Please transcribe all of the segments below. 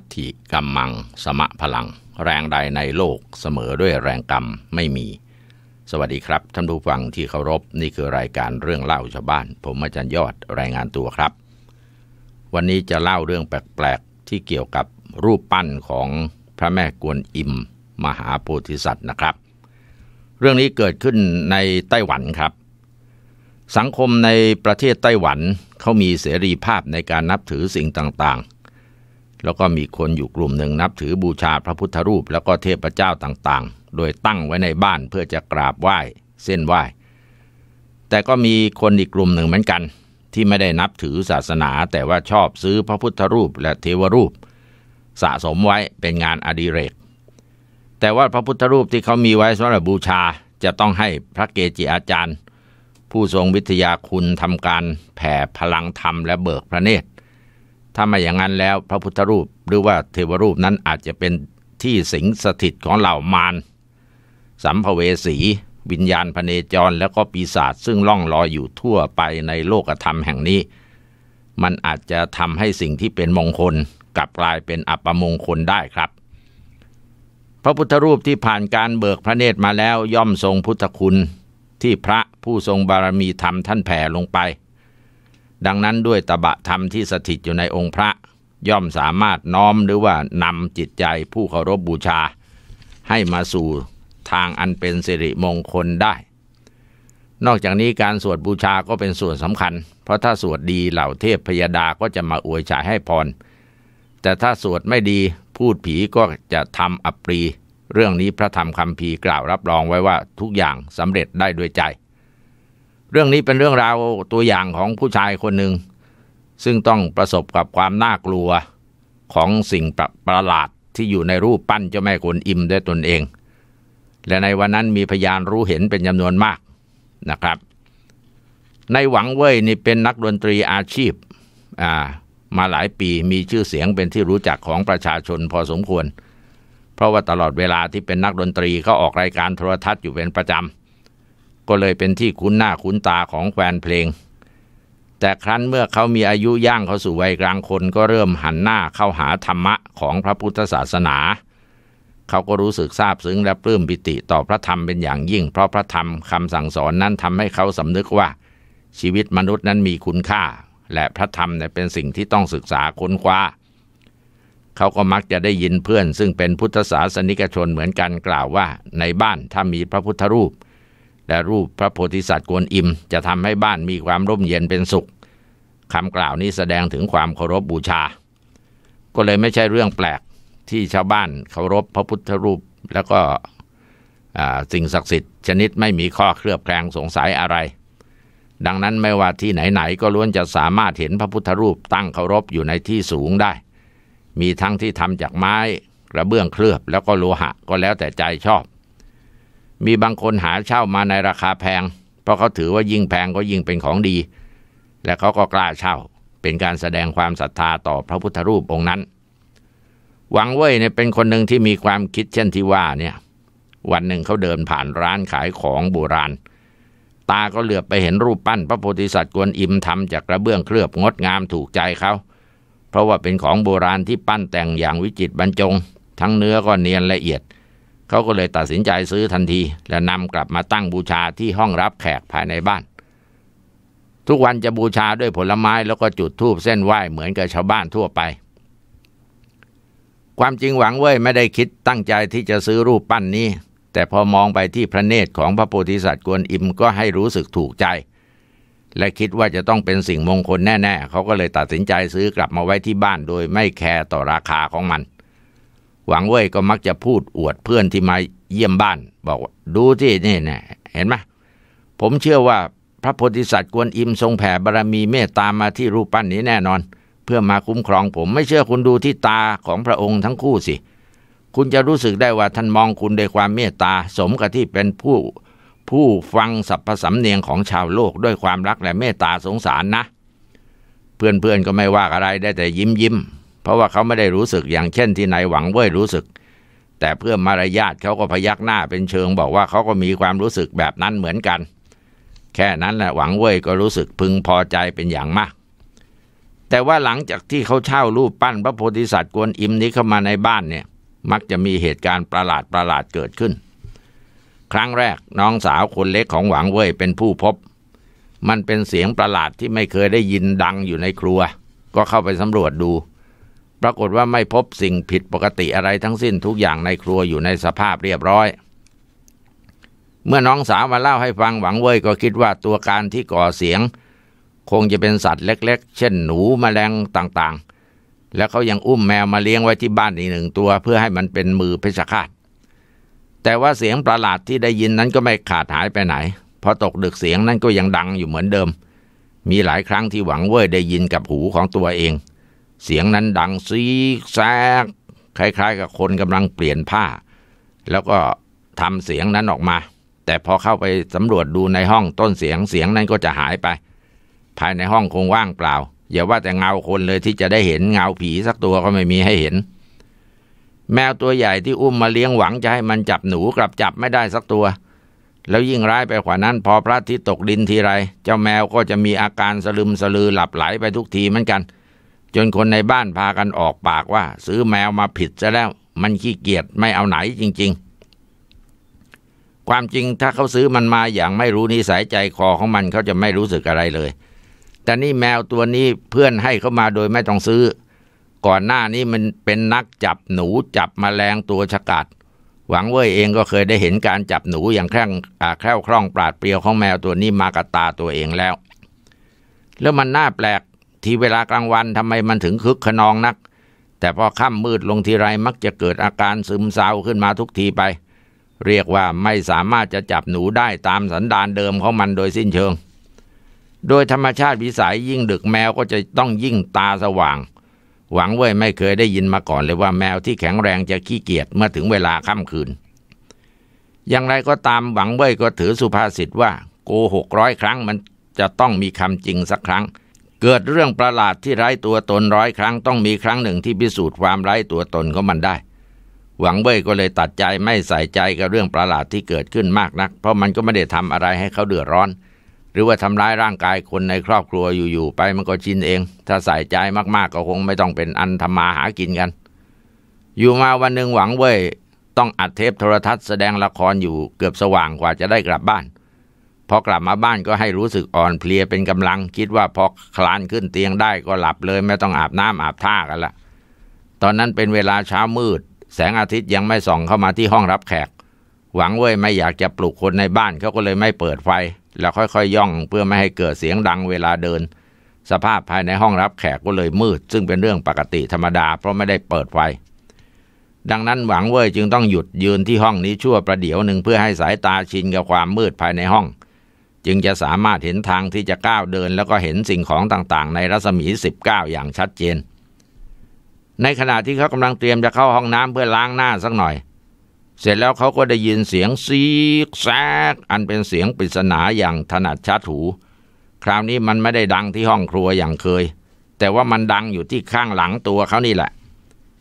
ฏฐิกรรมังสมะพลัง แรงใดในโลกเสมอด้วยแรงกรรมไม่มี สวัสดีครับท่านผู้ฟังที่เคารพนี่คือรายการเรื่องเล่าชาวบ้าน ผมอาจารย์ยอดรายงานตัวครับ วันนี้จะเล่าเรื่องแปลกๆ ที่เกี่ยวกับรูปปั้นของพระแม่กวนอิมมหาโพธิสัตว์นะครับ เรื่องนี้เกิดขึ้นในไต้หวันครับ สังคมในประเทศไต้หวันเขามีเสรีภาพในการนับถือสิ่งต่างๆแล้วก็มีคนอยู่กลุ่มหนึ่งนับถือบูชาพระพุทธรูปแล้วก็เทพเจ้าต่างๆ โดยตั้งไว้ในบ้านเพื่อจะกราบไหว้เส้นไหว้ แต่ก็มีคนอีกกลุ่มหนึ่งเหมือนกัน ที่ไม่ได้นับถือศาสนาแต่ว่าชอบซื้อพระพุทธรูปและเทวรูป สะสมไว้เป็นงานอดิเรก แต่ว่าพระพุทธรูปที่เขามีไว้สำหรับบูชาจะต้องให้พระเกจิอาจารย์ ผู้ทรงวิทยาคุณทำการ แผ่พลังธรรมและเบิกพระเนตรถ้าไม่อย่างนั้นแล้วพระพุทธรูปหรือว่าเทวรูปนั้นอาจจะเป็นที่สิงสถิตของเหล่ามารสัมภเวสีวิญญาณพเนจรและก็ปีศาจซึ่งล่องลอยอยู่ทั่วไปในโลกธรรมแห่งนี้ มันอาจจะทำให้สิ่งที่เป็นมงคลกลับกลายเป็นอัปมงคลได้ครับ พระพุทธรูปที่ผ่านการเบิกพระเนตรมาแล้วย่อมทรงพุทธคุณที่พระผู้ทรงบารมีธรรมท่านแผ่ลงไปดังนั้นด้วยตบะธรรมที่สถิตอยู่ในองค์พระย่อมสามารถน้อมหรือว่านำจิตใจผู้เคารพบบูชาให้มาสู่ทางอันเป็นสิริมงคลได้ นอกจากนี้การสวดบูชาก็เป็นส่วนสำคัญ เพราะถ้าสวดดีเหล่าเทพพยาดาก็จะมาอวยชัยให้พร แต่ถ้าสวดไม่ดี พูดผีก็จะทำอัปรี เรื่องนี้พระธรรมคำพีกล่าวรับรองไว้ว่าทุกอย่างสำเร็จได้ด้วยใจเรื่องนี้เป็นเรื่องราวตัวอย่างของผู้ชายคนหนึ่งซึ่งต้องประสบกับความน่ากลัวของสิ่งประประหลาดที่อยู่ในรูปปั้นเจ้าแม่กวนอิมด้วยตนเอง และในวันนั้นมีพยานรู้เห็นเป็นจำนวนมากนะครับในหวังเว่ยนี่เป็นนักดนตรีอาชีพอ่ามาหลายปีมีชื่อเสียงเป็นที่รู้จักของประชาชนพอสมควร เพราะว่าตลอดเวลาที่เป็นนักดนตรีก็ออกรายการโทรทัศน์อยู่เป็นประจำก็เลยเป็นที่คุ้นหน้าคุ้นตาของแฟนเพลง แต่ครั้นเมื่อเขามีอายุย่างเขาสู่วัยกลางคนก็เริ่มหันหน้าเข้าหาธรรมะของพระพุทธศาสนา เขาก็รู้สึกซาบซึ้งและปลื้มปิติต่อพระธรรมเป็นอย่างยิ่ง เพราะพระธรรมคำสั่งสอนนั้นทำให้เขาสำนึกว่า ชีวิตมนุษย์นั้นมีคุณค่า และพระธรรมเป็นสิ่งที่ต้องศึกษาค้นคว้า เขาก็มักจะได้ยินเพื่อน ซึ่งเป็นพุทธศาสนิกชนเหมือนกันกล่าวว่า ในบ้านถ้ามีพระพุทธรูปและรูปพระโพธิสัตว์กวนอิม จะทำให้บ้านมีความร่มเย็นเป็นสุขคำกล่าวนี้แสดงถึงความเคารพบบูชา ก็เลยไม่ใช่เรื่องแปลกที่ชาวบ้านเคารพพระพุทธรูป แล้วก็สิ่งศักดิ์สิทธิ์ชนิดไม่มีข้อเคลือบแคลงสงสัยอะไร ดังนั้นไม่ว่าที่ไหนๆก็ล้วนจะสามารถเห็นพระพุทธรูปตั้งเคารพอยู่ในที่สูงได้ มีทั้งที่ทำจากไม้กระเบื้องเคลือบแล้วก็โลหะ ก็แล้วแต่ใจชอบมีบางคนหาเช่ามาในราคาแพง เพราะเขาถือว่ายิ่งแพงก็ยิ่งเป็นของดี และเขาก็กล้าเช่าเป็นการแสดงความศรัทธาต่อพระพุทธรูปองค์นั้น หวังเว่ยเนี่ยเป็นคนหนึ่งที่มีความคิดเช่นที่ว่าเนี่ยวันหนึ่งเขาเดินผ่านร้านขายของโบราณ ตาก็เหลือบไปเห็นรูปปั้นพระโพธิสัตว์กวนอิมทำจากกระเบื้องเคลือบงดงามถูกใจเขา เพราะว่าเป็นของโบราณที่ปั้นแต่งอย่างวิจิตรบรรจง ทั้งเนื้อก็เนียนละเอียดเขาก็เลยตัดสินใจซื้อทันทีและนำกลับมาตั้งบูชาที่ห้องรับแขกภายในบ้าน ทุกวันจะบูชาด้วยผลไม้แล้วก็จุดธูปเส้นไหว้ เหมือนกับชาวบ้านทั่วไป ความจริงหวังเว่ยไม่ได้คิดตั้งใจที่จะซื้อรูปปั้นนี้ แต่พอมองไปที่พระเนตรของพระโพธิสัตว์กวนอิมก็ให้รู้สึกถูกใจ และคิดว่าจะต้องเป็นสิ่งมงคลแน่ๆเขาก็เลยตัดสินใจซื้อกลับมาไว้ที่บ้าน โดยไม่แคร์ต่อราคาของมันหวังเว่ยก็มักจะพูดอวดเพื่อนที่มาเยี่ยมบ้าน บอกดูที่นี่เนี่ยเห็นไหมผมเชื่อว่าพระโพธิสัตว์กวนอิมทรงแผ่บารรมีเมตตามาที่รูปปั้นนี้แน่นอน เพื่อมาคุ้มครอง ผมไม่เชื่อคุณดูที่ตาของพระองค์ทั้งคู่สิ คุณจะรู้สึกได้ว่าท่านมองคุณด้วยความเมตตาสมกับที่เป็นผู้ ผู้ฟังสรรพสำเนียงของชาวโลกด้วยความรักและเมตตาสงสารนะ เพื่อนๆก็ไม่ว่าอะไรได้แต่ยิ้มยิ้มราะว่าเขาไม่ได้รู้สึกอย่างเช่นที่นายหวังเว่ยรู้สึก แต่เพื่อมารยาทเขาก็พยักหน้าเป็นเชิงบอกว่าเขาก็มีความรู้สึกแบบนั้นเหมือนกัน แค่นั้นแหละหวังเว่ยก็รู้สึกพึงพอใจเป็นอย่างมาก แต่ว่าหลังจากที่เขาเช่ารูปปั้นพระโพธิสัตว์กวนอิมนี้เข้ามาในบ้านเนี่ย มักจะมีเหตุการณ์ประหลาดประหลาดเกิดขึ้น ครั้งแรกน้องสาวคนเล็กของหวังเว่ยเป็นผู้พบ มันเป็นเสียงประหลาดที่ไม่เคยได้ยินดังอยู่ในครัว ก็เข้าไปสำรวจดูปรากฏว่าไม่พบสิ่งผิดปกติอะไรทั้งสิ้นทุกอย่างในครัวอยู่ในสภาพเรียบร้อย เมื่อน้องสาวมาเล่าให้ฟังหวังเว่ยก็คิดว่าตัวการที่ก่อเสียง คงจะเป็นสัตว์เล็กๆเช่นหนูมแมลงต่างๆ แล้วเขายังอุ้มแมวมาเลี้ยงไว้ที่บ้านอีกหนึ่งตัวเพื่อให้มันเป็นมือเพชฌฆาต แต่ว่าเสียงประหลาดที่ได้ยินนั้นก็ไม่ขาดหายไปไหนพอตกดึกเสียงนั้นก็ยังดังอยู่เหมือนเดิม มีหลายครั้งที่หวังเว่ยได้ยินกับหูของตัวเองเสียงนั้นดังซีกแซกคล้ายๆ กับคนกำลังเปลี่ยนผ้า แล้วก็ทำเสียงนั้นออกมา แต่พอเข้าไปสำรวจดูในห้องต้นเสียงเสียงนั้นก็จะหายไป ภายในห้องคงว่างเปล่า อย่าว่าแต่เงาคนเลยที่จะได้เห็นเงาผีสักตัวก็ไม่มีให้เห็น แมวตัวใหญ่ที่อุ้มมาเลี้ยงหวังจะให้มันจับหนูกลับจับไม่ได้สักตัว แล้วยิ่งร้ายไปกว่านั้นพอพระอาทิตย์ตกดินทีไร เจ้าแมวก็จะมีอาการสลึมสลือหลับไหลไปทุกทีเหมือนกันเจนคนในบ้านพากันออกปากว่า ซื้อแมวมาผิดซะแล้วมันขี้เกียจไม่เอาไหนจริงๆ ความจริงถ้าเขาซื้อมันมาอย่างไม่รู้นิสัยใจคอของมันเขาจะไม่รู้สึกอะไรเลย แต่นี่แมวตัวนี้เพื่อนให้เขามาโดยไม่ต้องซื้อ ก่อนหน้านี้มันเป็นนักจับหนูจับมแมลงตัวฉกาดหวังเว่ยเองก็เคยได้เห็นการจับหนูอย่างแคร่งแคล่วคล่องปราดเปรียวของแมวตัวนี้มากับตาตัวเองแล้ว แล้วมันน่าแปลกที่เวลากลางวันทำไมมันถึงคึกขนองนัก แต่พอค่ำมืดลงทีไรมักจะเกิดอาการซึมเศร้าขึ้นมาทุกทีไป เรียกว่าไม่สามารถจะจับหนูได้ตามสันดานเดิมของมันโดยสิ้นเชิง โดยธรรมชาติวิสัยยิ่งดึกแมวก็จะต้องยิ่งตาสว่าง หวังเว้ยไม่เคยได้ยินมาก่อนเลยว่าแมวที่แข็งแรงจะขี้เกียจเมื่อถึงเวลาค่ำคืน อย่างไรก็ตามหวังเว้ยก็ถือสุภาษิตว่าโกหกร้อยครั้งมันจะต้องมีคำจริงสักครั้งเกิดเรื่องประหลาดที่ไร้ตัวตนร้อยครั้งต้องมีครั้งหนึ่งที่พิสูจน์ความไร้ตัวตนของมันได้ หวังเว่ยก็เลยตัดใจไม่ใส่ใจกับเรื่องประหลาดที่เกิดขึ้นมากนัก เพราะมันก็ไม่ได้ทำอะไรให้เขาเดือดร้อน หรือว่าทำร้ายร่างกายคนในครอบครัวอยู่ๆไปมันก็ชินเอง ถ้าใส่ใจมากๆ ก็คงไม่ต้องเป็นอันทำมาหากินกัน อยู่มาวันหนึ่งหวังเว่ยต้องอัดเทปโทรทัศน์แสดงละครอยู่เกือบสว่างกว่าจะได้กลับบ้านพอกลับมาบ้านก็ให้รู้สึกอ่อนเพลียเป็นกำลังคิดว่าพอคลานขึ้นเตียงได้ก็หลับเลย ไม่ต้องอาบน้ำอาบท่ากันละตอนนั้นเป็นเวลาเช้ามืด แสงอาทิตย์ยังไม่ส่องเข้ามาที่ห้องรับแขก หวังเว้ยไม่อยากจะปลุกคนในบ้านเขาก็เลยไม่เปิดไฟ แล้วค่อยๆยย่องเพื่อไม่ให้เกิดเสียงดังเวลาเดิน สภาพภายในห้องรับแขกก็เลยมืด ซึ่งเป็นเรื่องปกติธรรมดาเพราะไม่ได้เปิดไฟ ดังนั้นหวังเว่ยจึงต้องหยุดยืนที่ห้องนี้ชั่วประเดี๋ยวหนึ่งเพื่อให้สายตาชินกับความมืดภายในห้องจึงจะสามารถเห็นทางที่จะก้าวเดิน แล้วก็เห็นสิ่งของต่างๆ ในรัศมี 19 อย่างชัดเจน ในขณะที่เขากำลังเตรียมจะเข้าห้องน้ำเพื่อล้างหน้าสักหน่อย เสร็จแล้วเขาก็ได้ยินเสียงซีกแซก อันเป็นเสียงปริศนาอย่างถนัดชัดหู คราวนี้มันไม่ได้ดังที่ห้องครัวอย่างเคย แต่ว่ามันดังอยู่ที่ข้างหลังตัวเขานี่แหละ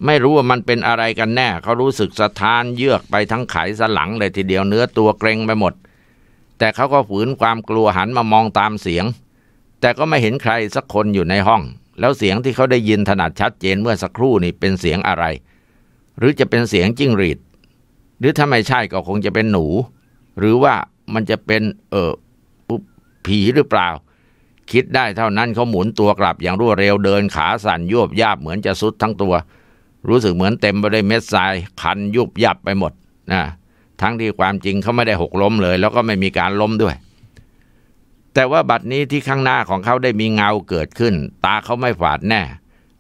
ไม่รู้ว่ามันเป็นอะไรกันแน่เขารู้สึกสะท้านเยือกไปทั้งไขสันหลังเลยทีเดียวเนื้อตัวเกรงไปหมดแต่เขาก็ฝืนความกลัวหันมามองตามเสียง แต่ก็ไม่เห็นใครสักคนอยู่ในห้อง แล้วเสียงที่เขาได้ยินถนัดชัดเจนเมื่อสักครู่นี่เป็นเสียงอะไร หรือจะเป็นเสียงจิ้งหรีด หรือถ้าไม่ใช่ก็คงจะเป็นหนู หรือว่ามันจะเป็น เออปุ๊บผีหรือเปล่า คิดได้เท่านั้นเขาหมุนตัวกลับอย่างรวดเร็วเดินขาสั่นยุบยับเหมือนจะสุดทั้งตัว รู้สึกเหมือนเต็มไปด้วยเม็ดทรายคันยุบยับไปหมดนะทั้งที่ความจริงเขาไม่ได้หกล้มเลย แล้วก็ไม่มีการล้มด้วย แต่ว่าบัดนี้ที่ข้างหน้าของเขาได้มีเงาเกิดขึ้น ตาเขาไม่ฝาดแน่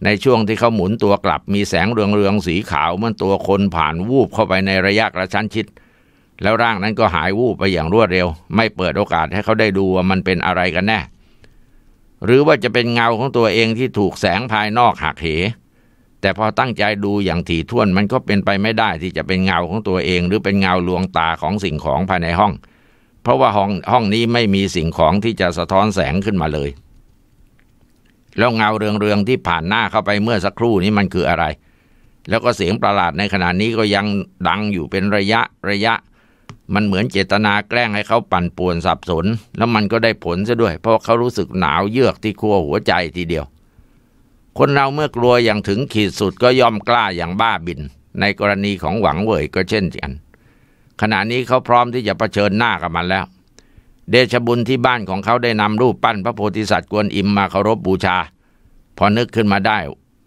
ในช่วงที่เขาหมุนตัวกลับ มีแสงเรืองเรืองสีขาวเมือนตัวคนผ่านวูบเข้าไปในระยะกระชั้นชิด แล้วร่างนั้นก็หายวูบไปอย่างรวดเร็ว ไม่เปิดโอกาสให้เขาได้ดูว่ามันเป็นอะไรกันแน่ หรือว่าจะเป็นเงาของตัวเองที่ถูกแสงภายนอกหักเหแต่พอตั้งใจดูอย่างถี่ถ้วนมันก็เป็นไปไม่ได้ที่จะเป็นเงาของตัวเอง หรือเป็นเงาลวงตาของสิ่งของภายในห้อง เพราะว่าห้องห้องนี้ไม่มีสิ่งของที่จะสะท้อนแสงขึ้นมาเลยแล้วเงาเรืองเรืองที่ผ่านหน้าเข้าไปเมื่อสักครู่นี้มันคืออะไร แล้วก็เสียงประหลาดในขณะนี้ก็ยังดังอยู่เป็นระยะระยะ มันเหมือนเจตนาแกล้งให้เขาปั่นป่วนสับสน แล้วมันก็ได้ผลซะด้วยเพราะเขารู้สึกหนาวเยือกที่ครัวหัวใจทีเดียวคนเราเมื่อกลัวอย่างถึงขีดสุดก็ยอมกล้าอย่างบ้าบิน ในกรณีของหวังเว่ยก็เช่นกันขณะนี้เขาพร้อมที่จะะเผชิญหน้ากับมันแล้ว เดชบุญที่บ้านของเขาได้นำรูปปั้นพระโพธิสัตว์กวนอิมมาเคารพบบูชา พอนึกขึ้นมาได้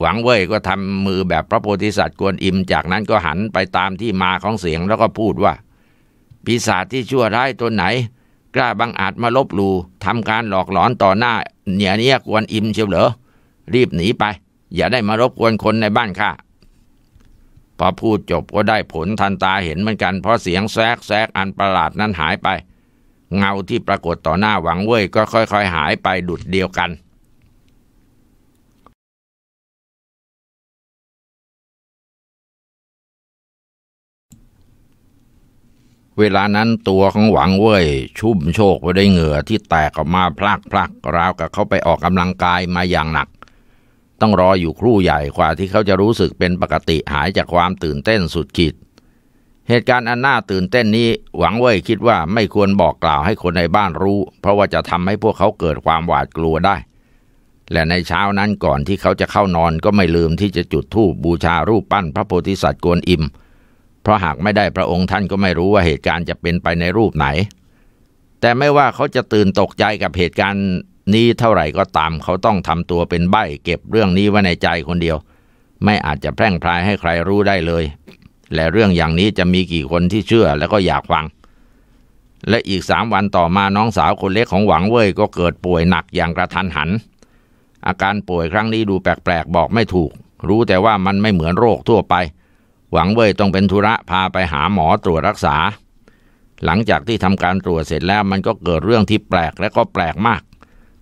หวังเว่ยก็ทำมือแบบพระโพธิสัตว์กวนอิมจากนั้นก็หันไปตามที่มาของเสียง แล้วก็พูดว่าปีศาจที่ชั่วร้ายตัวไหน กล้าบังอาจมาลบลูทำการหลอกหลอนต่อหน้าเหนียเนี้ยกวนอิมเชียวเหรอรีบหนีไปอย่าได้มารบกวนคนในบ้านข้าพอ พูดจบก็ได้ผลทันตาเห็นเหมือนกันเพราะเสียงแซกแซกอันประหลาดนั้นหายไป เงาที่ปรากฏต่อหน้าหวังเว่ยก็ค่อยๆหายไปดุดเดียวกัน เวลานั้นตัวของหวังเว่ยชุ่มโชกไปได้เหงื่อที่แตกออกมาพลากพลากราวกับเขาไปออกกำลังกายมาอย่างหนักต้องรออยู่ครู่ใหญ่กว่าที่เขาจะรู้สึกเป็นปกติหายจากความตื่นเต้นสุดขีดเหตุการณ์อันน่าตื่นเต้นนี้หวังเว้ยคิดว่าไม่ควรบอกกล่าวให้คนในบ้านรู้ เพราะว่าจะทำให้พวกเขาเกิดความหวาดกลัวได้ และในเช้านั้นก่อนที่เขาจะเข้านอนก็ไม่ลืมที่จะจุดธูปบูชารูปปั้นพระโพธิสัตว์กวนอิมเพราะหากไม่ได้พระองค์ท่านก็ไม่รู้ว่าเหตุการณ์จะเป็นไปในรูปไหน แต่ไม่ว่าเขาจะตื่นตกใจกับเหตุการณ์นี้เท่าไหร่ก็ตามเขาต้องทำตัวเป็นใบ้ เก็บเรื่องนี้ไว้ในใจคนเดียว ไม่อาจจะแพร่งพรายให้ใครรู้ได้เลย และเรื่องอย่างนี้จะมีกี่คนที่เชื่อแล้วก็อยากฟัง และอีกสามวันต่อมาน้องสาวคนเล็กของหวังเว่ยก็เกิดป่วยหนักอย่างกระทันหัน อาการป่วยครั้งนี้ดูแปลกๆบอกไม่ถูก รู้แต่ว่ามันไม่เหมือนโรคทั่วไป หวังเว่ยต้องเป็นธุระพาไปหาหมอตรวจรักษา หลังจากที่ทำการตรวจเสร็จแล้วมันก็เกิดเรื่องที่แปลกและก็แปลกมาก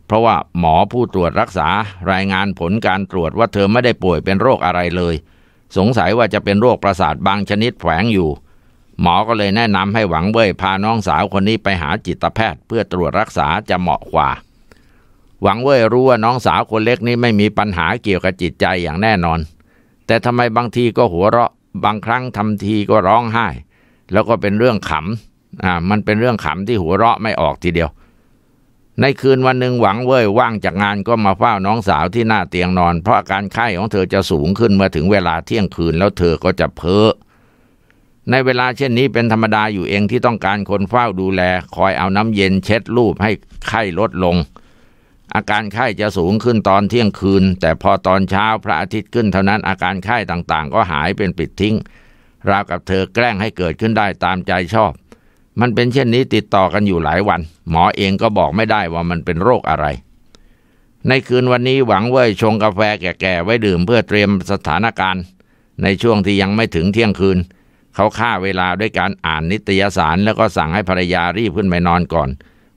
เพราะว่าหมอผู้ตรวจรักษารายงานผลการตรวจว่าเธอไม่ได้ป่วยเป็นโรคอะไรเลย สงสัยว่าจะเป็นโรคประสาทบางชนิดแฝงอยู่ หมอก็เลยแนะนำให้หวังเว่ยพาน้องสาวคนนี้ไปหาจิตแพทย์ เพื่อตรวจรักษาจะเหมาะกว่า หวังเว่ยรู้ว่าน้องสาวคนเล็กนี้ไม่มีปัญหาเกี่ยวกับจิตใจอย่างแน่นอน แต่ทำไมบางทีก็หัวเราะ บางครั้งทำทีก็ร้องไห้ แล้วก็เป็นเรื่องขำอ่ามันเป็นเรื่องขำที่หัวเราะไม่ออกทีเดียวในคืนวันหนึ่งหวังเว่ยว่างจากงานก็มาเฝ้าน้องสาวที่หน้าเตียงนอนเพราะอาการไข้ของเธอจะสูงขึ้นเมื่อถึงเวลาเที่ยงคืนแล้วเธอก็จะเพ้อในเวลาเช่นนี้เป็นธรรมดาอยู่เองที่ต้องการคนเฝ้าดูแลคอยเอาน้ำเย็นเช็ดรูปให้ไข้ลดลง อาการไข้จะสูงขึ้นตอนเที่ยงคืน แต่พอตอนเช้าพระอาทิตย์ขึ้นเท่านั้นอาการไข้ต่างๆ ก็หายเป็นปิดทิ้ง ราวกับเธอแกล้งให้เกิดขึ้นได้ตามใจชอบมันเป็นเช่นนี้ติดต่อกันอยู่หลายวัน หมอเองก็บอกไม่ได้ว่ามันเป็นโรคอะไร ในคืนวันนี้หวังเว่ยชงกาแฟแก่ๆ ไว้ดื่มเพื่อเตรียมสถานการณ์ ในช่วงที่ยังไม่ถึงเที่ยงคืน เขาฆ่าเวลาด้วยการอ่านนิตยสาร แล้วก็สั่งให้ภรรยารีบขึ้นไปนอนก่อน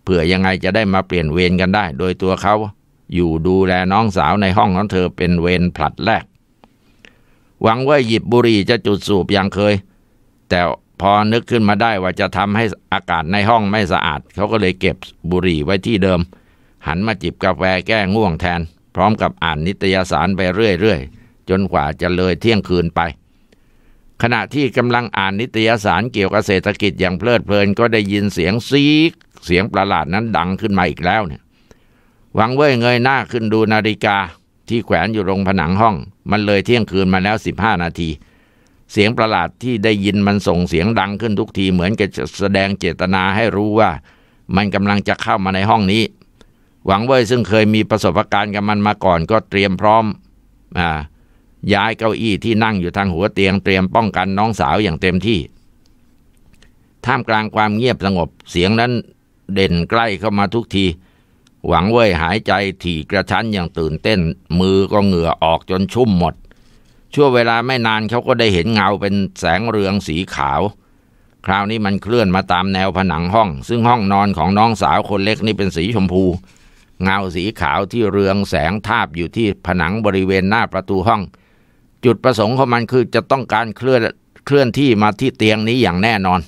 เผื่อยังไงจะได้มาเปลี่ยนเวรกันได้ โดยตัวเขา อยู่ดูแลน้องสาวในห้องของเธอเป็นเวรผลัดแรก หวังว่าหยิบบุหรี่จะจุดสูบอย่างเคย แต่พอนึกขึ้นมาได้ว่าจะทำให้อากาศในห้องไม่สะอาด เขาก็เลยเก็บบุหรี่ไว้ที่เดิม หันมาจิบกาแฟแก้ง่วงแทน พร้อมกับอ่านนิตยสารไปเรื่อย ๆ จนกว่าจะเลยเที่ยงคืนไป ขณะที่กำลังอ่านนิตยสารเกี่ยวกับเศรษฐกิจอย่างเพลิดเพลินก็ได้ยินเสียงซีกเสียงประหลาดนั้นดังขึ้นมาอีกแล้วเนี่ยหวังเว้ยเงยหน้าขึ้นดูนาฬิกาที่แขวนอยู่ตรงผนังห้อง มันเลยเที่ยงคืนมาแล้วสิบห้านาทีเสียงประหลาดที่ได้ยินมันส่งเสียงดังขึ้นทุกทีเหมือนจะแสดงเจตนาให้รู้ว่ามันกำลังจะเข้ามาในห้องนี้ หวังเว่ยซึ่งเคยมีประสบการณ์กับมันมาก่อนก็เตรียมพร้อมอ่าย้ายเก้าอี้ที่นั่งอยู่ทางหัวเตียงเตรียมป้องกันน้องสาวอย่างเต็มที่ท่ามกลางความเงียบสงบเสียงนั้นเด่นใกล้เข้ามาทุกที หวังเว่ยหายใจถี่กระชั้นอย่างตื่นเต้น มือก็เหงื่อออกจนชุ่มหมดชั่วเวลาไม่นานเขาก็ได้เห็นเงาเป็นแสงเรืองสีขาว คราวนี้มันเคลื่อนมาตามแนวผนังห้อง ซึ่งห้องนอนของน้องสาวคนเล็กนี่เป็นสีชมพู เงาสีขาวที่เรืองแสงทาบอยู่ที่ผนังบริเวณหน้าประตูห้อง จุดประสงค์ของมันคือจะต้องการเคลื่อนเคลื่อนที่มาที่เตียงนี้อย่างแน่นอน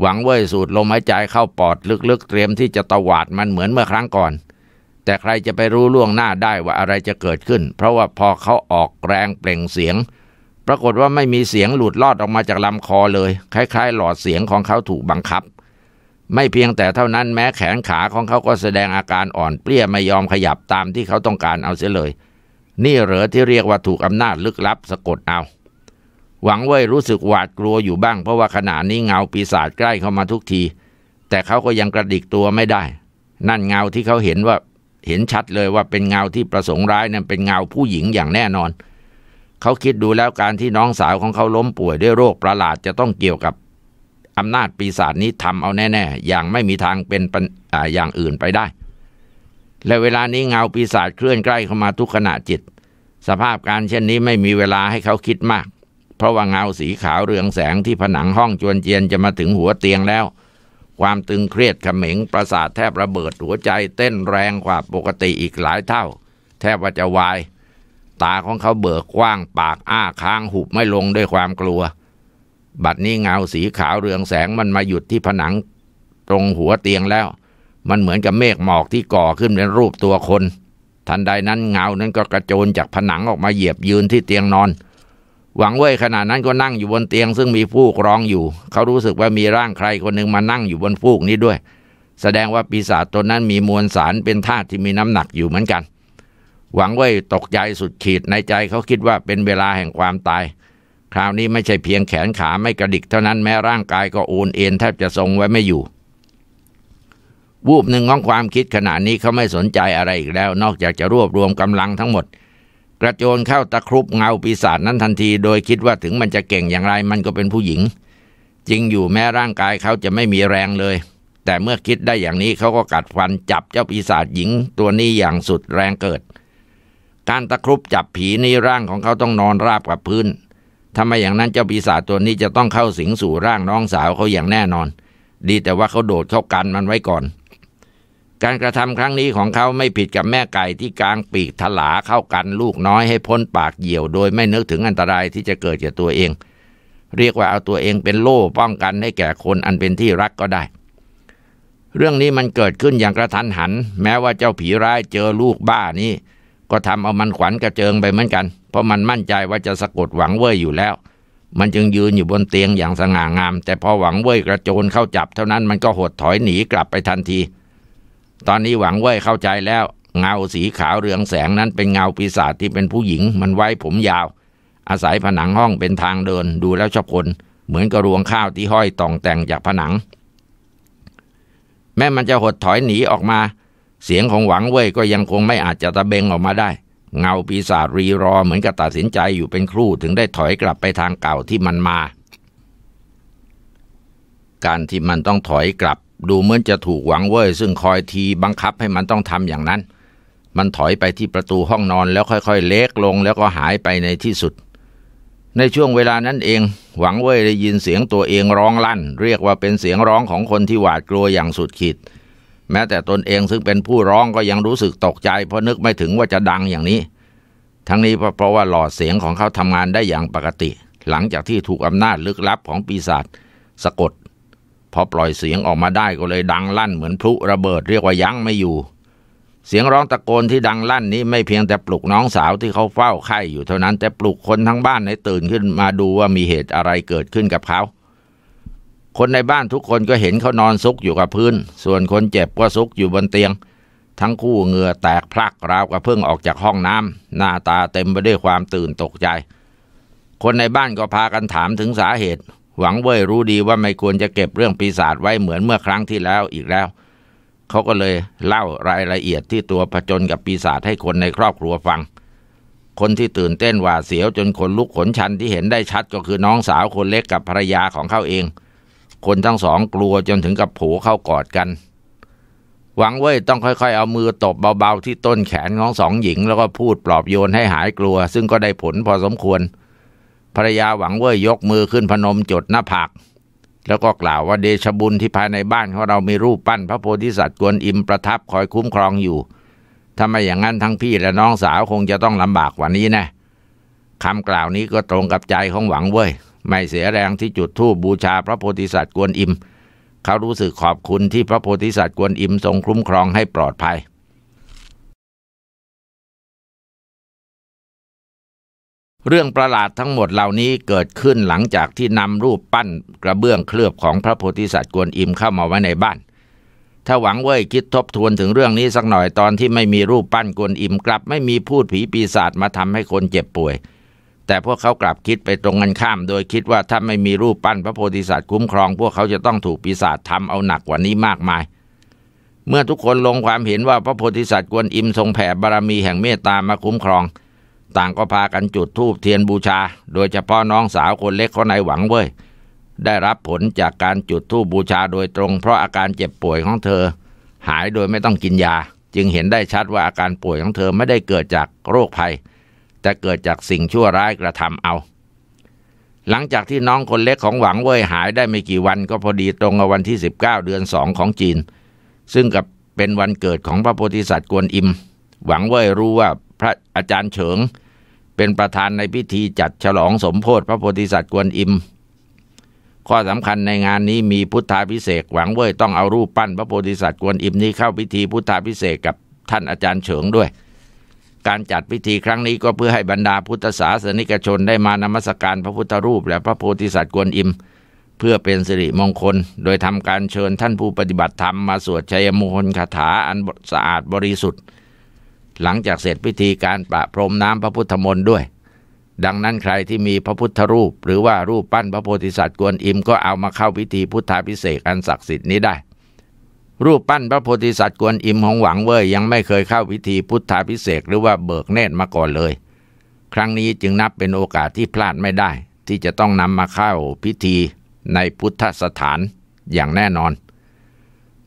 หวังเว้ยสูดลมหายใจเข้าปอดลึกๆ เตรียมที่จะตะวาดมันเหมือนเมื่อครั้งก่อนแต่ใครจะไปรู้ล่วงหน้าได้ว่าอะไรจะเกิดขึ้น เพราะว่าพอเขาออกแรงเปล่งเสียง ปรากฏว่าไม่มีเสียงหลุดลอดออกมาจากลำคอเลย คล้ายๆ หลอดเสียงของเขาถูกบังคับ ไม่เพียงแต่เท่านั้น แม้แขนขาของเขาก็แสดงอาการอ่อน เปลี้ยไม่ยอมขยับตามที่เขาต้องการเอาเสียเลย นี่เหรอที่เรียกว่าถูกอำนาจลึกลับสะกดเอา หวังเว้ยรู้สึกหวาดกลัวอยู่บ้าง เพราะว่าขณะนี้เงาปีศาจใกล้เข้ามาทุกที แต่เขาก็ยังกระดิกตัวไม่ได้ นั่นเงาที่เขาเห็นว่าเห็นชัดเลยว่าเป็นเงาที่ประสงค์ร้ายนั้นเป็นเงาผู้หญิงอย่างแน่นอน เขาคิดดูแล้วการที่น้องสาวของเขาล้มป่วยด้วยโรคประหลาดจะต้องเกี่ยวกับอำนาจปีศาจนี้ทำเอาแน่ ๆ อย่างไม่มีทางเป็นออย่างอื่นไปได้ และเวลานี้เงาปีศาจเคลื่อนใกล้เข้ามาทุกขณะจิต สภาพการเช่นนี้ไม่มีเวลาให้เขาคิดมาก เพราะว่าเงาสีขาวเรืองแสงที่ผนังห้องจวนเจียนจะมาถึงหัวเตียงแล้วความตึงเครียดเขม็งประสาทแทบระเบิดหัวใจเต้นแรงกว่าปกติอีกหลายเท่า แทบว่าจะวาย ตาของเขาเบิกกว้างปากอ้าค้างหุบไม่ลงด้วยความกลัว บัดนี้เงาสีขาวเรืองแสงมันมาหยุดที่ผนังตรงหัวเตียงแล้ว มันเหมือนกับเมฆหมอกที่ก่อขึ้นเป็นรูปตัวคน ทันใดนั้นเงานั้นก็กระโจนจากผนังออกมาเหยียบยืนที่เตียงนอนหวังเว่ยขณะนั้นก็นั่งอยู่บนเตียงซึ่งมีฟูกรองอยู่ เขารู้สึกว่ามีร่างใครคนหนึ่งมานั่งอยู่บนฟูกนี้ด้วย แสดงว่าปีศาจตนนั้นมีมวลสารเป็นธาตุที่มีน้ำหนักอยู่เหมือนกัน หวังเว่ยตกใจสุดขีดในใจเขาคิดว่าเป็นเวลาแห่งความตาย คราวนี้ไม่ใช่เพียงแขนขาไม่กระดิกเท่านั้นแม้ร่างกายก็โอนเอ็นแทบจะทรงไว้ไม่อยู่วูบหนึ่งของความคิดขณะนี้เขาไม่สนใจอะไรอีกแล้วนอกจากจะรวบรวมกำลังทั้งหมดกระโจนเข้าตะครุบเงาปีศาจนั้นทันทีโดยคิดว่าถึงมันจะเก่งอย่างไรมันก็เป็นผู้หญิง จริงอยู่แม้ร่างกายเขาจะไม่มีแรงเลย แต่เมื่อคิดได้อย่างนี้เขาก็กัดฟันจับเจ้าปีศาจหญิงตัวนี้อย่างสุดแรงเกิด การตะครุบจับผีในร่างของเขาต้องนอนราบกับพื้นถ้าไม่อย่างนั้นเจ้าปีศาจตัวนี้จะต้องเข้าสิงสู่ร่างน้องสาวเขาอย่างแน่นอน ดีแต่ว่าเขาโดดเข้ากันมันไว้ก่อนการกระทำครั้งนี้ของเขาไม่ผิดกับแม่ไก่ที่กางปีกถลาเข้ากันลูกน้อยให้พ้นปากเหี่ยวโดยไม่นึกถึงอันตรายที่จะเกิดแก่ตัวเอง เรียกว่าเอาตัวเองเป็นโล่ป้องกันให้แก่คนอันเป็นที่รักก็ได้ เรื่องนี้มันเกิดขึ้นอย่างกระทันหัน แม้ว่าเจ้าผีร้ายเจอลูกบ้านี้ ก็ทำเอามันขวัญกระเจิงไปเหมือนกัน เพราะมันมั่นใจว่าจะสะกดหวังเว่ยอยู่แล้ว มันจึงยืนอยู่บนเตียงอย่างสง่างาม แต่พอหวังเว่ยกระโจนเข้าจับเท่านั้นมันก็หดถอยหนีกลับไปทันทีตอนนี้หวังเว่ยเข้าใจแล้ว เงาสีขาวเรืองแสงนั้นเป็นเงาปีศาจที่เป็นผู้หญิงมันไว้ผมยาว อาศัยผนังห้องเป็นทางเดินดูแล้วชอบคน เหมือนกระรวงข้าวที่ห้อยต่องแต่งจากผนัง แม้มันจะหดถอยหนีออกมา เสียงของหวังเว่ยก็ยังคงไม่อาจจะตะเบงออกมาได้ เงาปีศาจรีรอ เหมือนกับตัดสินใจอยู่เป็นครู่ถึงได้ถอยกลับไปทางเก่าที่มันมา การที่มันต้องถอยกลับดูเหมือนจะถูกหวังเว่ยซึ่งคอยทีบังคับให้มันต้องทำอย่างนั้น มันถอยไปที่ประตูห้องนอนแล้วค่อยๆ เล็กลงแล้วก็หายไปในที่สุด ในช่วงเวลานั้นเองหวังเว่ยได้ยินเสียงตัวเองร้องลั่น เรียกว่าเป็นเสียงร้องของคนที่หวาดกลัวอย่างสุดขีดแม้แต่ตนเองซึ่งเป็นผู้ร้องก็ยังรู้สึกตกใจเพราะนึกไม่ถึงว่าจะดังอย่างนี้ ทั้งนี้เพราะว่าหลอดเสียงของเขาทำงานได้อย่างปกติ หลังจากที่ถูกอำนาจลึกลับของปีศาจสะกดพอปล่อยเสียงออกมาได้ก็เลยดังลั่นเหมือนพลุระเบิดเรียกว่ายั้งไม่อยู่ เสียงร้องตะโกนที่ดังลั่นนี้ไม่เพียงแต่ปลุกน้องสาวที่เขาเฝ้าไข่อยู่เท่านั้นแต่ปลุกคนทั้งบ้านให้ตื่นขึ้นมาดูว่ามีเหตุอะไรเกิดขึ้นกับเขา คนในบ้านทุกคนก็เห็นเขานอนซุกอยู่กับพื้น ส่วนคนเจ็บก็ซุกอยู่บนเตียง ทั้งคู่เหงื่อแตกพลักราวกับเพิ่งออกจากห้องน้ำหน้าตาเต็มไปด้วยความตื่นตกใจ คนในบ้านก็พากันถามถึงสาเหตุหวังเว่ยรู้ดีว่าไม่ควรจะเก็บเรื่องปีศาจไว้ เหมือนเมื่อครั้งที่แล้วอีกแล้ว เขาก็เลยเล่ารายละเอียดที่ตัวผจญกับปีศาจให้คนในครอบครัวฟัง คนที่ตื่นเต้นหวาดเสียว จนขนลุกขนชันที่เห็นได้ชัดก็คือน้องสาวคนเล็กกับภรรยาของเขาเอง คนทั้งสองกลัวจนถึงกับผูเข้ากอดกัน หวังเว่ยต้องค่อยๆ เอามือตบเบาๆ ที่ต้นแขนของสองหญิงแล้วก็พูดปลอบโยนให้หายกลัว ซึ่งก็ได้ผลพอสมควรภรยาหวังเว่ยยกมือขึ้นพนมจดหน้าผากแล้วก็กล่าวว่าเดชบุญที่ภายในบ้านของเรามีรูปปั้นพระโพธิสัตว์กวนอิมประทับคอยคุ้มครองอยู่ถ้าไม่อย่างนั้นทั้งพี่และน้องสาวคงจะต้องลำบากกว่านี้แนะ่คำกล่าวนี้ก็ตรงกับใจของหวังเว่ย ไม่เสียแรงที่จุดธูปบูชาพระโพธิสัตว์กวนอิม เขารู้สึกขอบคุณที่พระโพธิสัตว์กวนอิมทรงคุ้มครองให้ปลอดภัยเรื่องประหลาดทั้งหมดเหล่านี้เกิดขึ้นหลังจากที่นำรูปปั้นกระเบื้อง เคลือบของพระโพธิสัตว์กวนอิมเข้ามาไว้ในบ้าน ถ้าหวังเว่ยคิดทบทวนถึงเรื่องนี้สักหน่อยตอนที่ไม่มีรูปปั้นกวนอิมกลับไม่มีพูดผีปีศาจมาทำให้คนเจ็บป่วย แต่พวกเขากลับคิดไปตรงกันข้าม โดยคิดว่าถ้าไม่มีรูปปั้นพระโพธิสัตว์คุ้มครอง พวกเขาจะต้องถูกปีศาจทำเอาหนักกว่านี้มากมาย เมื่อทุกคนลงความเห็นว่าพระโพธิสัตว์กวนอิมทรงแผ่บารมีแห่งเมตตามาคุ้มครองต่างก็พากันจุดธูปเทียนบูชา โดยเฉพาะน้องสาวคนเล็กเขานายหวังเว้ยได้รับผลจากการจุดธูปบูชาโดยตรง เพราะอาการเจ็บป่วยของเธอ หายโดยไม่ต้องกินยา จึงเห็นได้ชัดว่าอาการป่วยของเธอไม่ได้เกิดจากโรคภัยแต่เกิดจากสิ่งชั่วร้ายกระทำเอา หลังจากที่น้องคนเล็กของหวังเว่ยหายได้ไม่กี่วันก็พอดีตรงกับวันที่ 19 เดือนสองของจีน ซึ่งกับเป็นวันเกิดของพระโพธิสัตว์กวนอิม หวังเว่ยรู้ว่าพระอาจารย์เฉิงเป็นประธานในพิธีจัดฉลองสมโพธิพระโพธิสัตว์กวนอิม ข้อสำคัญในงานนี้มีพุทธาพิเศษหวังเว่ยต้องเอารูปปั้น พระโพธิสัตว์กวนอิมนี้เข้าพิธีพุทธาพิเศษกับท่านอาจารย์เฉิงด้วย การจัดพิธีครั้งนี้ก็เพื่อให้บรรดาพุทธศาสนิกชนได้มานมัสการพระพุทธรูปและพระโพธิสัตว์กวนอิมเพื่อเป็นสิริมงคล โดยทำการเชิญท่านผู้ปฏิบัติธรรมมาสวดชัยมงคลคาถาอันสะอาดบริสุทธิ์หลังจากเสร็จพิธีการประพรมน้ำพระพุทธมนต์ด้วย ดังนั้นใครที่มีพระพุทธรูปหรือว่ารูปปั้นพระโพธิสัตว์กวนอิมก็เอามาเข้าพิธีพุทธาพิเศษอันศักดิ์สิทธิ์นี้ได้ รูปปั้นพระโพธิสัตว์กวนอิมของหวังเว่ยยังไม่เคยเข้าพิธีพุทธาพิเศษหรือว่าเบิกเนตรมาก่อนเลย ครั้งนี้จึงนับเป็นโอกาสที่พลาดไม่ได้ที่จะต้องนำมาเข้าพิธีในพุทธสถานอย่างแน่นอน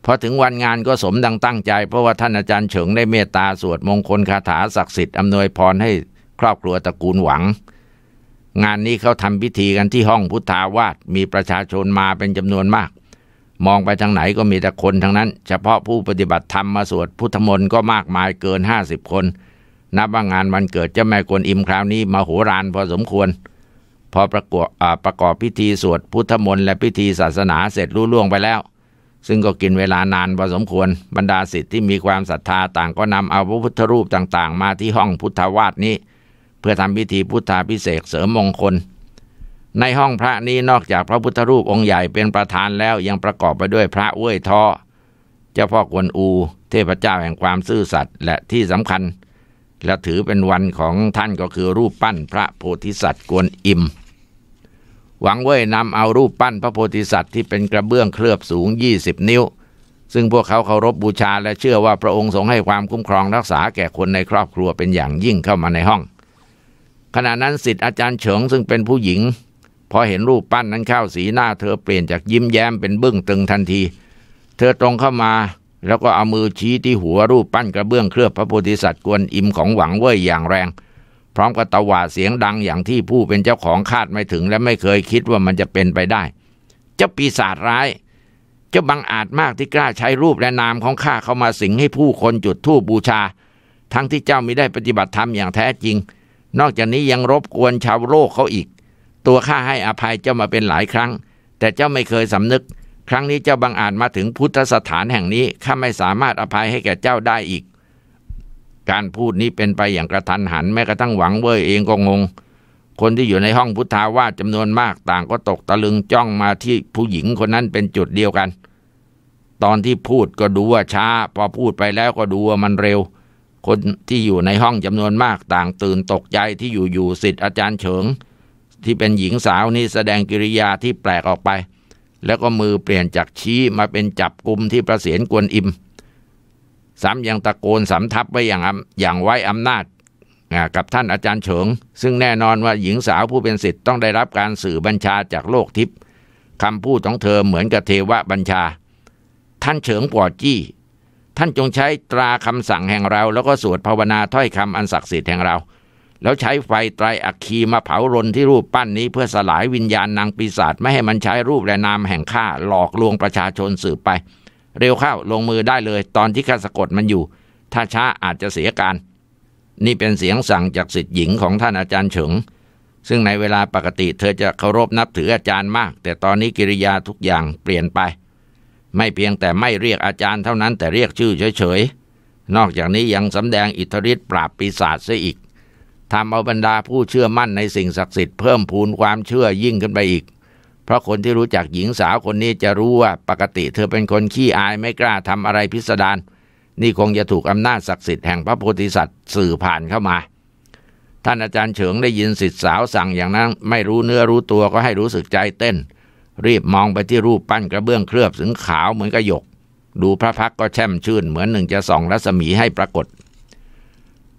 พอถึงวันงานก็สมดังตั้งใจเพราะว่าท่านอาจารย์เฉิงได้เมตตาสวดมงคลคาถาศักดิ์สิทธิ์อำนวยพรให้ครอบครัวตระกูลหวัง งานนี้เขาทำพิธีกันที่ห้องพุทธาวาสมีประชาชนมาเป็นจำนวนมาก มองไปทางไหนก็มีแต่คนทั้งนั้นเฉพาะผู้ปฏิบัติธรรมมาสวดพุทธมนต์ก็มากมายเกินห้าสิบคน นับว่างานวันเกิดเจ้าแม่กวนอิมคราวนี้มาโหรานพอสมควรพอประกอบประกอบพิธีสวดพุทธมนต์และพิธีศาสนาเสร็จรุ่ล่วงไปแล้วซึ่งก็กินเวลานานพอสมควรบรรดาสิทธิ์ที่มีความศรัทธาต่างก็นำเอาพระพุทธรูปต่างๆมาที่ห้องพุทธวาสนี้ เพื่อทำพิธีพุทธาพิเศษเสริมมงคล ในห้องพระนี้นอกจากพระพุทธรูปองค์ใหญ่เป็นประธานแล้วยังประกอบไปด้วยพระเว้ยทอเจ้าพ่อกวนอู เทพเจ้าแห่งความซื่อสัตย์และที่สำคัญ และถือเป็นวันของท่านก็คือรูปปั้นพระโพธิสัตว์กวนอิมหวังเว่ยนำเอารูปปั้นพระโพธิสัตว์ที่เป็นกระเบื้องเคลือบสูง 20 นิ้ว ซึ่งพวกเขาเคารพบูชาและเชื่อว่าพระองค์ทรงให้ความคุ้มครองรักษาแก่คนในครอบครัวเป็นอย่างยิ่งเข้ามาในห้อง ขณะนั้นสิทธิ์อาจารย์เฉิงซึ่งเป็นผู้หญิง พอเห็นรูปปั้นนั้นเข้าสีหน้าเธอเปลี่ยนจากยิ้มแย้มเป็นบึ้งตึงทันที เธอตรงเข้ามา แล้วก็เอามือชี้ที่หัวรูปปั้นกระเบื้องเคลือบพระโพธิสัตว์กวนอิมของหวังเว่ยอย่างแรงพร้อมกับตวาดเสียงดังอย่างที่ผู้เป็นเจ้าของคาดไม่ถึงและไม่เคยคิดว่ามันจะเป็นไปได้ เจ้าปีศาจร้าย เจ้าบังอาจมากที่กล้าใช้รูปและนามของข้าเข้ามาสิงให้ผู้คนจุดธูปบูชา ทั้งที่เจ้ามิได้ปฏิบัติธรรมอย่างแท้จริง นอกจากนี้ยังรบกวนชาวโลกเขาอีก ตัวข้าให้อภัยเจ้ามาเป็นหลายครั้ง แต่เจ้าไม่เคยสำนึก ครั้งนี้เจ้าบังอาจมาถึงพุทธสถานแห่งนี้ข้าไม่สามารถอภัยให้แก่เจ้าได้อีกการพูดนี้เป็นไปอย่างกระทันหันแม้กระทั่งหวังเว่ยเองก็งง คนที่อยู่ในห้องพุทธาวาสจำนวนมากต่างก็ตกตะลึงจ้องมาที่ผู้หญิงคนนั้นเป็นจุดเดียวกัน ตอนที่พูดก็ดูว่าช้าพอพูดไปแล้วก็ดูว่ามันเร็ว คนที่อยู่ในห้องจำนวนมากต่างตื่นตกใจที่อยู่ๆสิทธิ์อาจารย์เฉิง ที่เป็นหญิงสาวนี่แสดงกิริยาที่แปลกออกไป แล้วก็มือเปลี่ยนจากชี้มาเป็นจับกลุ่มที่ประเสียนกวนอิมซ้ำยังตะโกนสำทับไว้อย่างอย่างไว้อำนาจกับท่านอาจารย์เฉิง ซึ่งแน่นอนว่าหญิงสาวผู้เป็นสิทธิ์ต้องได้รับการสื่อบัญชาจากโลกทิพย์คำพูดของเธอเหมือนกับเทวะบัญชา ท่านเฉิงปอจี้ ท่านจงใช้ตราคำสั่งแห่งเราแล้วก็สวดภาวนาถ้อยคำอันศักดิ์สิทธิ์แห่งเรา แล้วใช้ไฟไตรอัคคีมาเผารนที่รูปปั้นนี้เพื่อสลายวิญญาณนางปีศาจไม่ให้มันใช้รูปและนามแห่งข้าหลอกลวงประชาชนสืบไปเร็วเข้าลงมือได้เลยตอนที่ข้าสะกดมันอยู่ ถ้าช้าอาจจะเสียการ นี่เป็นเสียงสั่งจากสิทธิหญิงของท่านอาจารย์เฉิง ซึ่งในเวลาปกติเธอจะเคารพนับถืออาจารย์มาก แต่ตอนนี้กิริยาทุกอย่างเปลี่ยนไป ไม่เพียงแต่ไม่เรียกอาจารย์เท่านั้นแต่เรียกชื่อเฉยๆ นอกจากนี้ยังสำแดงอิทธิฤทธิ์ปราบปีศาจซะอีกทำเอาบรรดาผู้เชื่อมั่นในสิ่งศักดิ์สิทธิ์เพิ่มพูนความเชื่อยิ่งขึ้นไปอีกเพราะคนที่รู้จักหญิงสาวคนนี้จะรู้ว่าปกติเธอเป็นคนขี้อายไม่กล้าทำอะไรพิสดารนี่คงจะถูกอำนาจศักดิ์สิทธิ์แห่งพระโพธิสัตว์สื่อผ่านเข้ามา ท่านอาจารย์เฉิงได้ยินสิทธิ์สาวสั่งอย่างนั้นไม่รู้เนื้อรู้ตัวก็ให้รู้สึกใจเต้น รีบมองไปที่รูปปั้นกระเบื้องเคลือบสึงขาวเหมือนกระยก ดูพระพักก็แช่มชื่นเหมือนหนึ่งจะส่องรัศมีให้ปรากฏ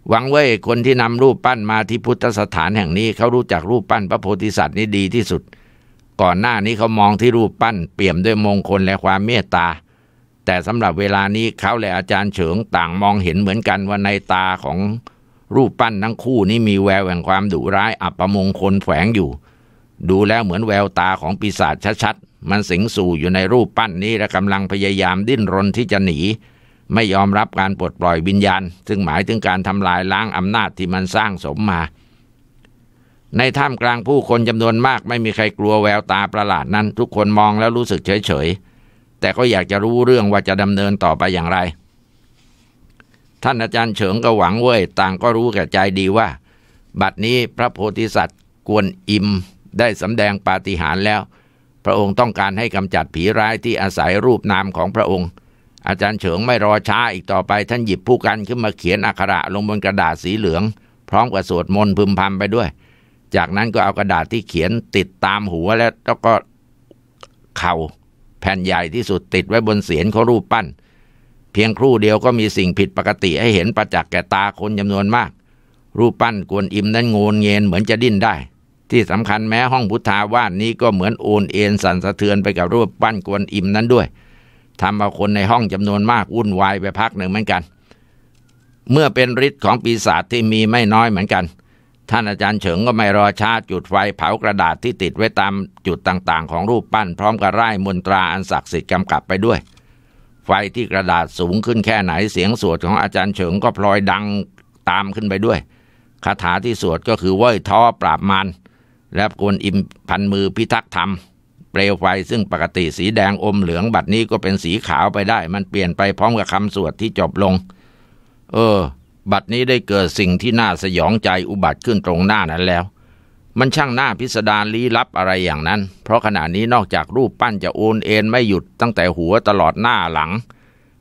หวังเว่ยคนที่นำรูปปั้นมาที่พุทธสถานแห่งนี้เขารู้จักรูปปั้นพระโพธิสัตว์นี้ดีที่สุดก่อนหน้านี้เขามองที่รูปปั้นเปี่ยมด้วยมงคลและความเมตตา แต่สำหรับเวลานี้เขาและอาจารย์เฉิงต่างมองเห็นเหมือนกันว่าในตาของรูปปั้นทั้งคู่นี้มีแววแห่งความดุร้ายอับประมงคลแฝงอยู่ ดูแล้วเหมือนแววตาของปีศาจชัดๆ มันสิงสู่อยู่ในรูปปั้นนี้และกำลังพยายามดิ้นรนที่จะหนี ไม่ยอมรับการปลดปล่อยวิญญาณ ซึ่งหมายถึงการทำลายล้างอำนาจที่มันสร้างสมมาในท่ามกลางผู้คนจำนวนมาก ไม่มีใครกลัวแววตาประหลาดนั้นทุกคนมองแล้วรู้สึกเฉยเฉยแต่ก็อยากจะรู้เรื่องว่าจะดำเนินต่อไปอย่างไร ท่านอาจารย์เฉิงก็หวังเว้ยต่างก็รู้แก่ใจดีว่า บัดนี้พระโพธิสัตว์กวนอิมได้สำแดงปาฏิหาริย์แล้ว พระองค์ต้องการให้กำจัดผีร้ายที่อาศัยรูปนามของพระองค์ อาจารย์เฉิงไม่รอช้าอีกต่อไปท่านหยิบผู้กันขึ้นมาเขียนอักขระลงบนกระดาษสีเหลือง พร้อมกับสวดมนต์พึมพำไปด้วยจากนั้นก็เอากระดาษที่เขียนติดตามหัวแล้วแล้วก็เข่าแผ่นใหญ่ที่สุดติดไว้บนเสียนเขารูปปั้น เพียงครู่เดียวก็มีสิ่งผิดปกติให้เห็นประจักษ์แก่ตาคนจำนวนมาก รูปปั้นกวนอิมนั้นงนเงยนเหมือนจะดิ้นได้ ที่สำคัญแม้ห้องพุทธาวาสนี้ก็เหมือนโอนเอ็นสั่นสะเทือนไปกับรูปปั้นกวนอิมนั้นด้วยทำเอาคนในห้องจำนวนมากวุ่นวายไปพักหนึ่งเหมือนกัน เมื่อเป็นฤทธิ์ของปีศาจที่มีไม่น้อยเหมือนกันท่านอาจารย์เฉิงก็ไม่รอช้าจุดไฟเผากระดาษที่ติดไว้ตามจุดต่างๆ ของรูปปั้น พร้อมกับไร้มนตราอันศักดิ์สิทธิ์กำกับไปด้วย ไฟที่กระดาษสูงขึ้นแค่ไหนเสียงสวดของอาจารย์เฉิงก็พลอยดังตามขึ้นไปด้วยคาถาที่สวดก็คือว่ยท้อปราบมารและกวนอิมพันมือพิทักษ์ธรรมเปลวไฟซึ่งปกติสีแดงอมเหลืองบัดนี้ก็เป็นสีขาวไปได้ มันเปลี่ยนไปพร้อมกับคำสวดที่จบลง เออบัดนี้ได้เกิดสิ่งที่น่าสยองใจอุบัติขึ้นตรงหน้านั้นแล้ว มันช่างหน้าพิสดารลี้ลับอะไรอย่างนั้น เพราะขณะนี้นอกจากรูปปั้นจะโอนเอ็นไม่หยุดตั้งแต่หัวตลอดหน้าหลัง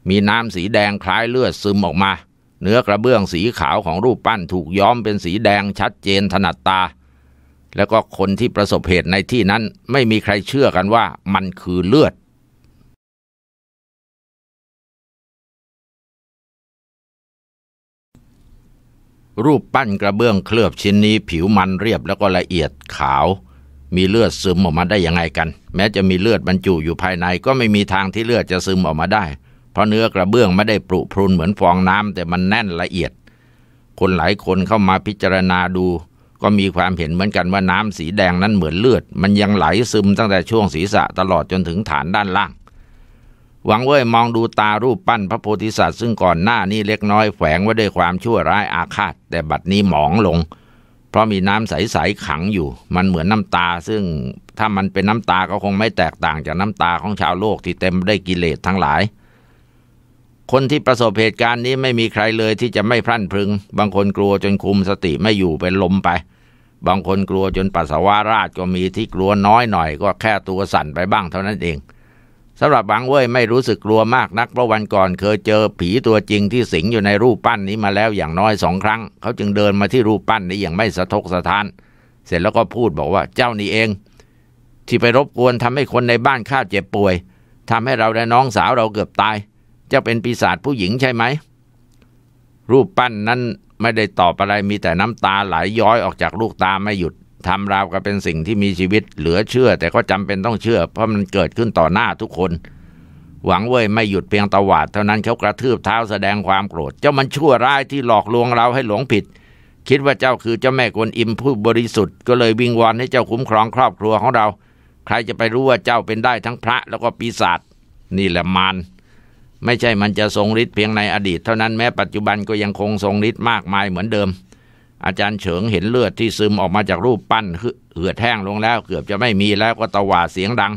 มีน้ำสีแดงคล้ายเลือดซึมออกมา เนื้อกระเบื้องสีขาวของรูปปั้นถูกย้อมเป็นสีแดงชัดเจนถนัดตา แล้วก็คนที่ประสบเหตุในที่นั้น ไม่มีใครเชื่อกันว่ามันคือเลือดรูปปั้นกระเบื้องเคลือบชิ้นนี้ผิวมันเรียบแล้วก็ละเอียดขาว มีเลือดซึมออกมาได้ยังไงกัน แม้จะมีเลือดบรรจุอยู่ภายในก็ไม่มีทางที่เลือดจะซึมออกมาได้ เพราะเนื้อกระเบื้องไม่ได้ปรุพรุนเหมือนฟองน้ำแต่มันแน่นละเอียด คนหลายคนเข้ามาพิจารณาดู ก็มีความเห็นเหมือนกันว่าน้ำสีแดงนั้นเหมือนเลือด มันยังไหลซึมตั้งแต่ช่วงศีรษะตลอดจนถึงฐานด้านล่างหวังเว่ยมองดูตารูปปั้นพระโพธิสัตว์ ซึ่ง ก่อนหน้านี้เล็กน้อยแฝงไว้ด้วยความชั่วร้ายอาฆาต แต่บัดนี้หมองลง เพราะมีน้ำใสๆขังอยู่ มันเหมือนน้ำตาซึ่งถ้ามันเป็นน้ำตาก็คงไม่แตกต่างจากน้ำตาของชาวโลกที่เต็มได้กิเลสทั้งหลาย คนที่ประสบเหตุการณ์นี้ไม่มีใครเลยที่จะไม่พลันพรึง บางคนกลัวจนคุมสติไม่อยู่เป็นลมไป บางคนกลัวจนปัสสาวะราดก็มีที่กลัวน้อยหน่อย ก็แค่ตัวสั่นไปบ้างเท่านั้นเองสำหรับบังเว่ยไม่รู้สึกกลัวมากนักเพราะวันก่อน เคยเจอผีตัวจริงที่สิงอยู่ในรูปปั้นนี้มาแล้วอย่างน้อยสองครั้ง เขาจึงเดินมาที่รูปปั้นนี้อย่างไม่สะทกสะท้าน เสร็จแล้วก็พูดบอกว่าเจ้านี่เอง ที่ไปรบกวนทำให้คนในบ้านข้าเจ็บป่วย ทำให้เราและน้องสาวเราเกือบตายจะเป็นปีศาจผู้หญิงใช่ไหม รูปปั้นนั้นไม่ได้ตอบอะไรมีแต่น้ำตาไหลยย้อยออกจากลูกตาไม่หยุดทำราวกับเป็นสิ่งที่มีชีวิตเหลือเชื่อแต่ก็จำเป็นต้องเชื่อ เพราะมันเกิดขึ้นต่อหน้าทุกคน หวังเว่ยไม่หยุดเพียงตวาด เท่านั้นเขากระทืบเท้าแสดงความโกรธ เจ้ามันชั่วร้ายที่หลอกลวงเราให้หลงผิด คิดว่าเจ้าคือเจ้าแม่กวนอิมผู้บริสุทธิ์ก็เลยวิงวอนให้เจ้าคุ้มครองครอบครัวของเรา ใครจะไปรู้ว่าเจ้าเป็นได้ทั้งพระแล้วก็ปีศาจนี่แหละมารไม่ใช่มันจะทรงฤทธิ์เพียงในอดีตเท่านั้นแม้ปัจจุบันก็ยังคงทรงฤทธิ์มากมายเหมือนเดิมอาจารย์เฉิงเห็นเลือดที่ซึมออกมาจากรูปปั้นเหือดแห้งลงแล้ว เกือบจะไม่มีแล้วก็ตวาดเสียงดัง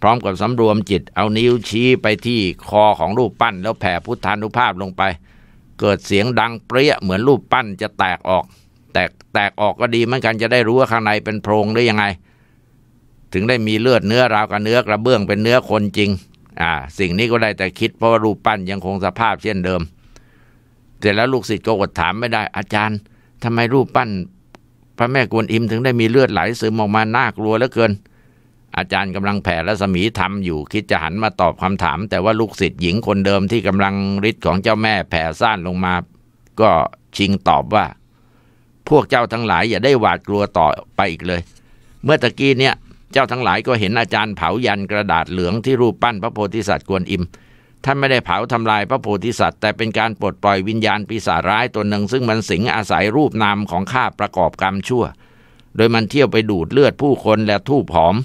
พร้อมกับสำรวมจิตเอานิ้วชี้ไปที่คอของรูปปั้นแล้วแผ่พุทธานุภาพลงไป เกิดเสียงดังเปรี้ยเหมือนรูปปั้นจะแตกออก แตกแตกออกก็ดีเหมือนกันจะได้รู้ว่าข้างในเป็นโพรงได้ยังไง ถึงได้มีเลือดเนื้อราวกับเนื้อกระเบื้องเป็นเนื้อคนจริงอ่าสิ่งนี้ก็ได้แต่คิดเพราะว่ารูปปั้นยังคงสภาพเช่นเดิมเสร็จแล้วลูกศิษย์ก็อดถามไม่ได้อาจารย์ทำไมรูปปั้นพระแม่กวนอิมถึง ได้มีเลือดไหลซึมออกมาน่ากลัวเหลือเกิน อาจารย์กำลังแผ่รัศมีทำอยู่คิดจะหันมาตอบคำถาม แต่ว่าลูกศิษย์หญิงคนเดิมที่กำลังฤทธิ์ของเจ้าแม่แผ่ซ่านลงมา ก็ชิงตอบว่า พวกเจ้าทั้งหลายอย่าได้หวาดกลัวต่อไปอีกเลย เมื่อตะกี้เนี่ยเจ้าทั้งหลายก็เห็นอาจารย์เผายันกระดาษเหลืองที่รูปปั้นพระโพธิสัตว์กวนอิมท่านไม่ได้เผาทำลายพระโพธิสัตว์แต่เป็นการปลดปล่อยวิญญาณปีศาจร้ายตัวหนึ่ง ซึ่งมันสิงอาศัยรูปนามของข้าประกอบกรรมชั่ว โดยมันเที่ยวไปดูดเลือดผู้คนและทูบหอม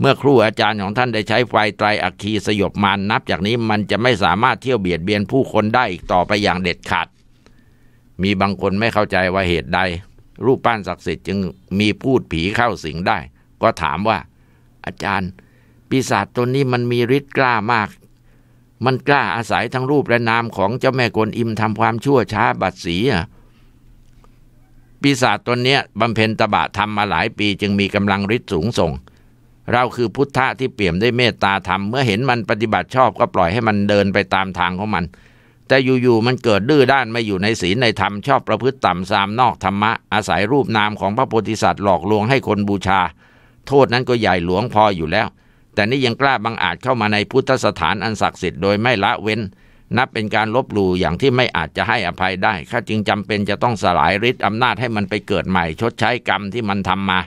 เมื่อครูอาจารย์ของท่านได้ใช้ไฟไตรอัคคีสยบมันนับจากนี้มันจะไม่สามารถเที่ยวเบียดเบียนผู้คนได้อีกต่อไปอย่างเด็ดขาดมีบางคนไม่เข้าใจว่าเหตุใด รูปปั้นศักดิ์สิทธิ์จึงมีพูดผีเข้าสิงได้ ก็ถามว่า อาจารย์ ปีศาจตัวนี้มันมีฤทธิ์กล้ามากมันกล้าอาศัยทั้งรูปและนามของเจ้าแม่กวนอิมทำความชั่วช้าบัดสีอ่ะปีศาจตวเนี้ยบำเพ็ญตบะทำมาหลายปีจึงมีกำลังฤทธิ์สูงส่ง เราคือพุทธะที่เปี่ยมด้วยเมตตาธรรมเมื่อเห็นมันปฏิบัติชอบก็ปล่อยให้มันเดินไปตามทางของมัน แต่อยู่ๆมันเกิดดื้อด้านไม่อยู่ในศีลในธรรมชอบประพฤติต่ำซามนอกธรรมะ อาศัยรูปนามของพระโพธิสัตว์หลอกลวงให้คนบูชา โทษนั้นก็ใหญ่หลวงพออยู่แล้วแต่นี่ยังกล้าบังอาจเข้ามาในพุทธสถานอันศักดิ์สิทธิ์โดยไม่ละเว้น นับเป็นการลบหลู่อย่างที่ไม่อาจจะให้อภัยได้ ข้าจึงจำเป็นจะต้องสลายฤทธิ์อำนาจให้มันไปเกิดใหม่ชดใช้กรรมที่มันทำมา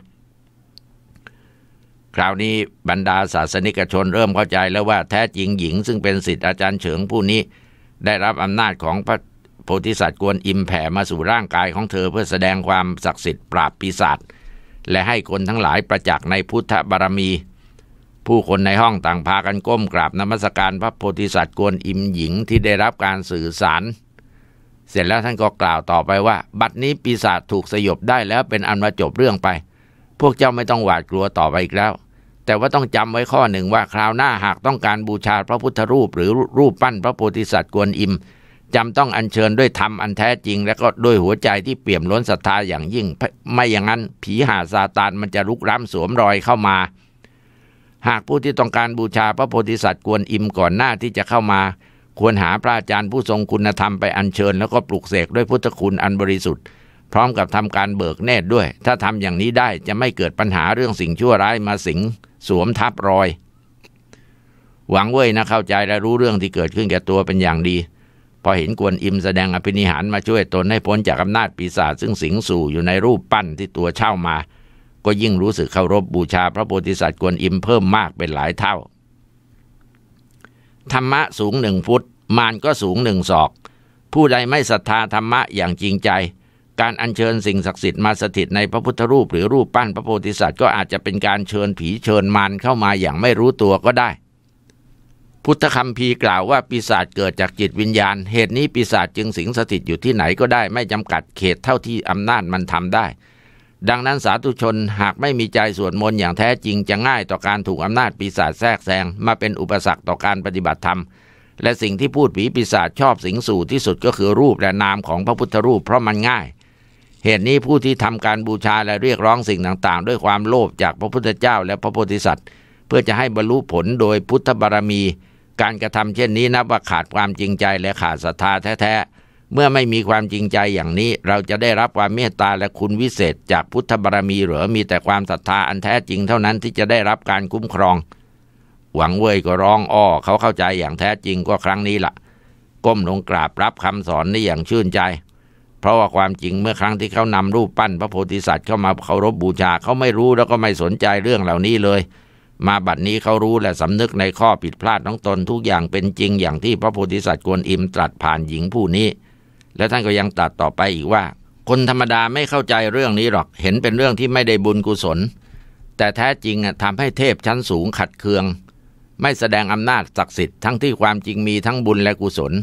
คราวนี้บรรดาศาสนิกชนเริ่มเข้าใจแล้วว่าแท้จริงหญิงซึ่งเป็นสิทธิอาจารย์เฉิงผู้นี้ ได้รับอำนาจของพระโพธิสัตว์กวนอิมแผ่มาสู่ร่างกายของเธอเพื่อแสดงความศักดิ์สิทธิ์ปราบปีศาจและให้คนทั้งหลายประจักษ์ในพุทธบารมีผู้คนในห้องต่างพากันก้มกราบนมัสการพระโพธิสัตว์กวนอิมหญิงที่ได้รับการสื่อสาร เสร็จแล้วท่านก็กล่าวต่อไปว่า บัดนี้ปีศาจถูกสยบได้แล้วเป็นอันมาจบเรื่องไป พวกเจ้าไม่ต้องหวาดกลัวต่อไปอีกแล้ว แต่ว่าต้องจำไว้ข้อหนึ่งว่า คราวหน้าหากต้องการบูชาพระพุทธรูป หรือรูปปั้นพระโพธิสัตว์กวนอิมจำต้องอัญเชิญด้วยธรรมอันแท้จริง และก็ด้วยหัวใจที่เปี่ยมล้นศรัทธาอย่างยิ่งไม่อย่างนั้นผีหาซาตานมันจะลุกล้ำสวมรอยเข้ามาหากผู้ที่ต้องการบูชาพระโพธิสัตว์กวนอิมก่อนหน้าที่จะเข้ามา ควรหาพระอาจารย์ผู้ทรงคุณธรรมไปอัญเชิญแล้วก็ปลุกเสกด้วยพุทธคุณอันบริสุทธิ์ พร้อมกับทำการเบิกเนตรด้วย ถ้าทำอย่างนี้ได้จะไม่เกิดปัญหาเรื่องสิ่งชั่วร้ายมาสิงสวมทับรอย หวังเว้ยนะเข้าใจและรู้เรื่องที่เกิดขึ้นแก่ตัวเป็นอย่างดี พอเห็นกวนอิมแสดงอภินิหารมาช่วยตนให้พ้นจากอำนาจปีศาจซึ่งสิงสู่อยู่ในรูปปั้นที่ตัวเช่ามาก็ยิ่งรู้สึกเคารพบบูชาพระโพธิสัตว์กวนอิมเพิ่มมากเป็นหลายเท่า ธรรมะสูงหนึ่งฟุตมารก็สูงหนึ่งศอก ผู้ใดไม่ศรัทธาธรรมะอย่างจริงใจ การอัญเชิญสิ่งศักดิ์สิทธิ์มาสถิตในพระพุทธรูปหรือรูปปั้นพระโพธิสัตว์ก็อาจจะเป็นการเชิญผีเชิญมารเข้ามาอย่างไม่รู้ตัวก็ได้ พุทธคัมภีร์กล่าวว่า ปีศาจเกิดจากจิตวิญญาณ เหตุนี้ปีศาจจึงสิงสถิตอยู่ที่ไหนก็ได้ไม่จำกัดเขตเท่าที่อำนาจมันทำได้ดังนั้นสาธุชนหากไม่มีใจสวดมนต์อย่างแท้จริง จะง่ายต่อการถูกอำนาจปีศาจแทรกแซง มาเป็นอุปสรรคต่อการปฏิบัติธรรม และสิ่งที่พูดผีปีศาจชอบสิงสู่ที่สุดก็คือรูปและนามของพระพุทธรูปเพราะมันง่าย เหตุนี้ผู้ที่ทำการบูชาและเรียกร้องสิ่งต่างๆ ด้วยความโลภจากพระพุทธเจ้าและพระโพธิสัตว์ เพื่อจะให้บรรลุผลโดยพุทธบารมี การกระทำเช่นนี้นับว่าขาดความจริงใจและขาดศรัทธาแท้ๆเมื่อไม่มีความจริงใจอย่างนี้ เราจะได้รับความเมตตาและคุณวิเศษ จากพุทธบารมีหรือ มีแต่ความศรัทธาอันแท้จริงเท่านั้นที่จะได้รับการคุ้มครอง หวังเว่ยก็ร้องอ้อเขาเข้าใจอย่างแท้จริงก็ครั้งนี้ละ่ะ ก้มลงกราบรับคำสอนนี้อย่างชื่นใจ เพราะว่าความจริงเมื่อครั้งที่เขานำรูปปั้นพระโพธิสัตว์เข้ามาเคารพบบูชา เขาไม่รู้แล้วก็ไม่สนใจเรื่องเหล่านี้เลย มาบัดนี้เขารู้และสำนึกในข้อผิดพลาดของตน ทุกอย่างเป็นจริง อย่างที่พระโพธิสัตว์กวนอิมตรัสผ่านหญิงผู้นี้และท่านก็ยังตัดต่อไปอีกว่า คนธรรมดาไม่เข้าใจเรื่องนี้หรอกเห็นเป็นเรื่องที่ไม่ได้บุญกุศล แต่แท้จริงทำให้เทพชั้นสูงขัดเคือง ไม่แสดงอำนาจศักดิ์สิทธิ์ทั้งที่ความจริงมีทั้งบุญและกุศล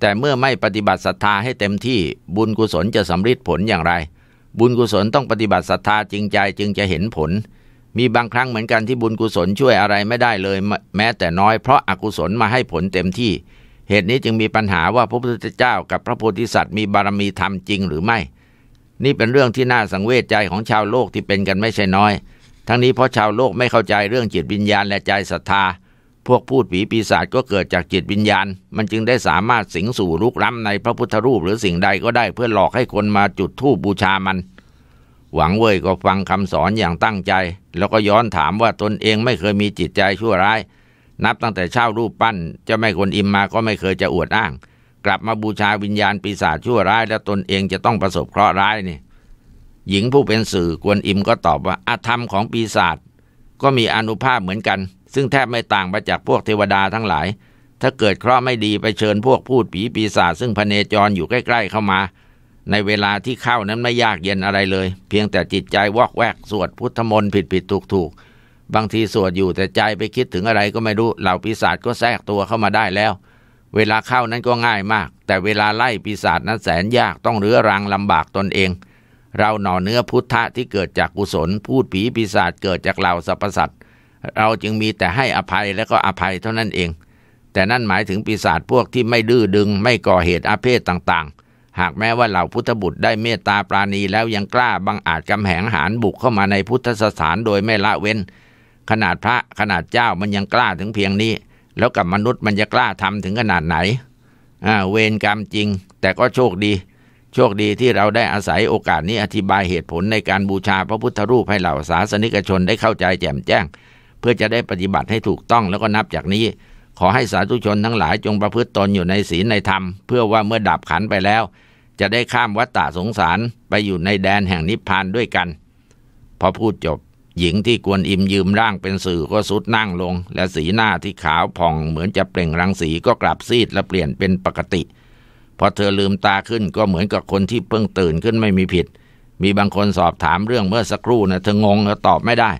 แต่เมื่อไม่ปฏิบัติศรัทธาให้เต็มที่ บุญกุศลจะสำฤทธิ์ผลอย่างไร บุญกุศลต้องปฏิบัติศรัทธาจริงใจจึงจะเห็นผล มีบางครั้งเหมือนกันที่บุญกุศลช่วยอะไรไม่ได้เลย แม้แต่น้อยเพราะอากุศลมาให้ผลเต็มที่เหตุนี้จึงมีปัญหาว่าพระพุทธเจ้ากับพระโพธิสัตว์ มีบารมีธรรมจริงหรือไม่ นี่เป็นเรื่องที่น่าสังเวชใจของชาวโลกที่เป็นกันไม่ใช่น้อย ทั้งนี้เพราะชาวโลกไม่เข้าใจเรื่องจิตวิญญาณและใจศรัทธา พวกพูดผีปีศาจก็เกิดจากจิตวิญญาณ มันจึงได้สามารถสิงสู่ลุกล้ำในพระพุทธรูปหรือสิ่งใดก็ได้เพื่อหลอกให้คนมาจุดธูปบูชามัน หวังเว่ยก็ฟังคำสอนอย่างตั้งใจ แล้วก็ย้อนถามว่าตนเองไม่เคยมีจิตใจชั่วร้ายนับตั้งแต่เช่ารูปปั้นเจ้าแม่คนอิมมาก็ไม่เคยจะอวดอ้าง กลับมาบูชาวิญญาณปีศาจชั่วร้ายและตนเองจะต้องประสบเคราะห์ร้ายนี่ หญิงผู้เป็นสื่อกวนอิมก็ตอบว่าอาธรรมของปีศาจก็มีอนุภาพเหมือนกัน ซึ่งแทบไม่ต่างไปจากพวกเทวดาทั้งหลาย ถ้าเกิดเคราะห์ไม่ดีไปเชิญพวกพูดผีปีศาจซึ่งพเนจรอยู่ใกล้ๆ เข้ามา ในเวลาที่เข้านั้นไม่ยากเย็นอะไรเลย เพียงแต่จิตใจวอกแวกสวดพุทธมนต์ผิดผิดถูกถูกบางทีสวดอยู่แต่ใจไปคิดถึงอะไรก็ไม่รู้เหล่าปีศาจก็แทรกตัวเข้ามาได้แล้ว เวลาเข้านั้นก็ง่ายมาก แต่เวลาไล่ปีศาจนั้นแสนยากต้องเรื้อรังลำบากตนเอง เราหน่อเนื้อพุทธะที่เกิดจาก กุศล พูดผีปีศาจเกิดจากเหล่าสรรพสัตว์เราจึงมีแต่ให้อภัยและก็อภัยเท่านั้นเอง แต่นั่นหมายถึงปีศาจพวกที่ไม่ดื้อดึง ไม่ก่อเหตุอาเพศต่างๆ หากแม้ว่าเหล่าพุทธบุตรได้เมตตาปราณีแล้วยังกล้าบังอาจกำแหงหานบุกเข้ามาในพุทธสถานโดยไม่ละเว้นขนาดพระ ขนาดเจ้ามันยังกล้าถึงเพียงนี้ แล้วกับมนุษย์มันจะกล้าทำถึงขนาดไหนอ่าเวรกรรมจริง แต่ก็โชคดี โชคดีที่เราได้อาศัยโอกาสนี้อธิบายเหตุผลในการบูชาพระพุทธรูปให้เหล่าสาสนิกชนได้เข้าใจแจ่มแจ้ง เพื่อจะได้ปฏิบัติให้ถูกต้องแล้วก็นับจากนี้ ขอให้สาธุชนทั้งหลายจงประพฤติตนอยู่ในศีลในธรรม เพื่อว่าเมื่อดับขันไปแล้ว จะได้ข้ามวัฏฏะสงสารไปอยู่ในแดนแห่งนิพพานด้วยกัน พอพูดจบหญิงที่กวนอิมยืมร่างเป็นสื่อก็สุดนั่งลง และสีหน้าที่ขาวผ่องเหมือนจะเปล่งรังสีก็กลับซีดและเปลี่ยนเป็นปกติ พอเธอลืมตาขึ้นก็เหมือนกับคนที่เพิ่งตื่นขึ้นไม่มีผิด มีบางคนสอบถามเรื่องเมื่อสักครู่นะเธองงและตอบไม่ได้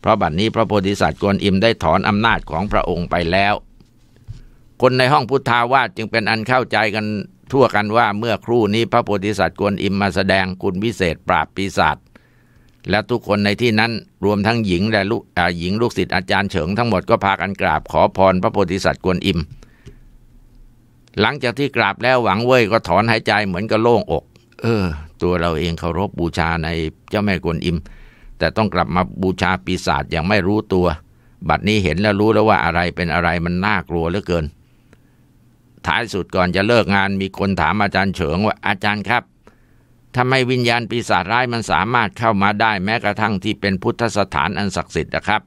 เพราะบัดนนี้พระโพธิสัตว์กวนอิมได้ถอนอำนาจของพระองค์ไปแล้ว คนในห้องพุทธาวาสจึงเป็นอันเข้าใจกันทั่วกันว่าเมื่อครู่นี้พระโพธิสัตว์กวนอิมมาแสดงคุณวิเศษ ปราบปีศาจและทุกคนในที่นั้น รวมทั้งหญิง และลูกหญิงลูกศิษย์อาจารย์เฉิงทั้งหมดก็พากันกราบขอพร พระโพธิสัตว์กวนอิม หลังจากที่กราบแล้วหวังเว่ยก็ถอนหายใจเหมือนกับโล่งอก เออ ตัวเราเองเคารพบบูชาในเจ้าแม่กวนอิม แต่ต้องกลับมาบูชาปีศาจอย่างไม่รู้ตัว บัดนี้เห็นแล้วรู้แล้วว่าอะไรเป็นอะไรมันน่ากลัวเหลือเกินท้ายสุดก่อนจะเลิกงานมีคนถามอาจารย์เฉิง ว่าอาจารย์ครับทำไมวิญญาณปีศาจร้ายมันสามารถเข้ามาได้แม้กระทั่งที่เป็นพุทธสถานอันศักดิ์สิทธิ์นะครับ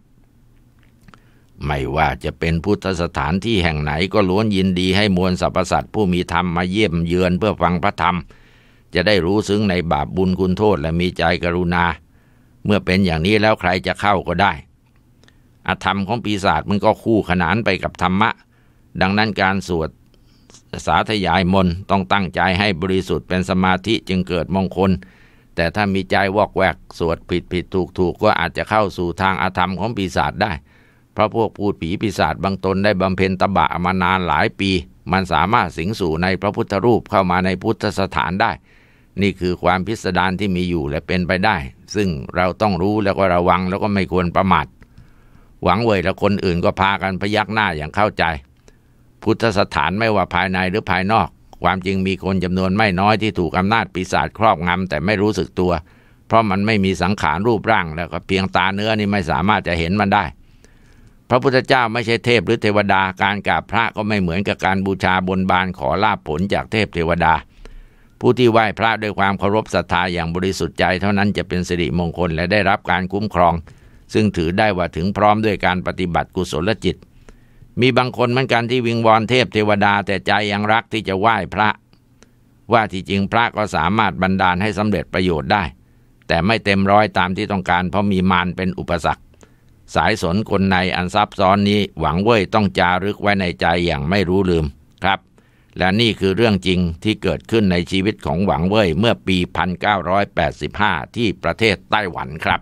ไม่ว่าจะเป็นพุทธสถานที่แห่งไหนก็ล้วนยินดีให้มวลสรรพสัตว์ผู้มีธรรมมาเยี่ยมเยือนเพื่อฟังพระธรรม จะได้รู้ซึ้งในบาปบุญคุณโทษและมีใจกรุณา เมื่อเป็นอย่างนี้แล้วใครจะเข้าก็ได้ อธรรมของปีศาจมันก็คู่ขนานไปกับธรรมะ ดังนั้นการสวดสาธยายมนต้องตั้งใจให้บริสุทธิ์เป็นสมาธิจึงเกิดมงคล แต่ถ้ามีใจวอกแวกสวดผิดผิดถูกถูกก็อาจจะเข้าสู่ทางอาธรรมของปีศาจได้เพราะพวกพูดผีปีศาจบางตนได้บำเพ็ญตบะมานานหลายปี มันสามารถสิงสู่ในพระพุทธรูปเข้ามาในพุทธสถานได้ นี่คือความพิสดารที่มีอยู่และเป็นไปได้ ซึ่งเราต้องรู้แล้วก็ระวังแล้วก็ไม่ควรประมาทหวังเว่ยและคนอื่นก็พากันพยักหน้าอย่างเข้าใจพุทธสถานไม่ว่าภายในหรือภายนอก ความจริงมีคนจำนวนไม่น้อยที่ถูกอำนาจปีศาจครอบงำแต่ไม่รู้สึกตัว เพราะมันไม่มีสังขารรูปร่างแล้วก็เพียงตาเนื้อนี่ไม่สามารถจะเห็นมันได้ พระพุทธเจ้าไม่ใช่เทพหรือเทวดาการกราบพระก็ไม่เหมือนกับการบูชาบนบานขอลาภผลจากเทพเทวดา ผู้ที่ไหว้พระด้วยความเคารพศรัทธาอย่างบริสุทธิ์ใจเท่านั้นจะเป็นสิริมงคลและได้รับการคุ้มครอง ซึ่งถือได้ว่าถึงพร้อมด้วยการปฏิบัติกุศลจิตมีบางคนเหมือนกันที่วิงวอนเทพเทวดาแต่ใจยังรักที่จะไหว้พระ ว่าที่จริงพระก็สามารถบันดาลให้สำเร็จประโยชน์ได้ แต่ไม่เต็มร้อยตามที่ต้องการเพราะมีมารเป็นอุปสรรค สายสนคนในอันซับซ้อนนี้หวังเว้ยต้องจารึกไว้ในใจอย่างไม่รู้ลืมครับ และนี่คือเรื่องจริงที่เกิดขึ้นในชีวิตของหวังเว่ยเมื่อปี1985ที่ประเทศไต้หวันครับ